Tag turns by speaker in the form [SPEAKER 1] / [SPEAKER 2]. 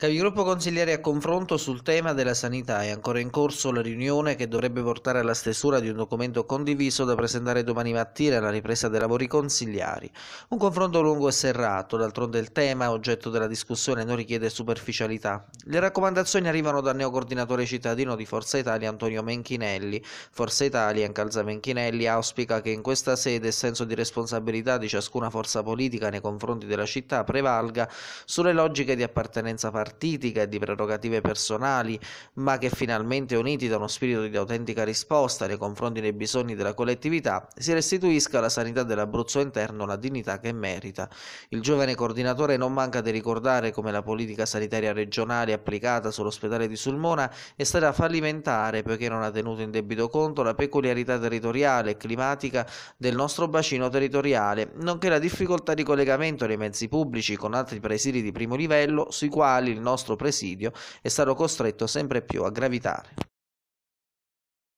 [SPEAKER 1] Capigruppo consiglieri a confronto sul tema della sanità è ancora in corso la riunione che dovrebbe portare alla stesura di un documento condiviso da presentare domani mattina alla ripresa dei lavori consigliari. Un confronto lungo e serrato, d'altronde il tema oggetto della discussione non richiede superficialità. Le raccomandazioni arrivano dal neocoordinatore cittadino di Forza Italia Antonio Menchinelli. Forza Italia, in calza Menchinelli, auspica che in questa sede il senso di responsabilità di ciascuna forza politica nei confronti della città prevalga sulle logiche di appartenenza particolare partitica e di prerogative personali, ma che finalmente uniti da uno spirito di autentica risposta nei confronti dei bisogni della collettività, si restituisca alla sanità dell'Abruzzo interno la dignità che merita. Il giovane coordinatore non manca di ricordare come la politica sanitaria regionale applicata sull'ospedale di Sulmona è stata fallimentare perché non ha tenuto in debito conto la peculiarità territoriale e climatica del nostro bacino territoriale, nonché la difficoltà di collegamento dei mezzi pubblici con altri presidi di primo livello sui quali il nostro presidio e sarò costretto sempre più a gravitare.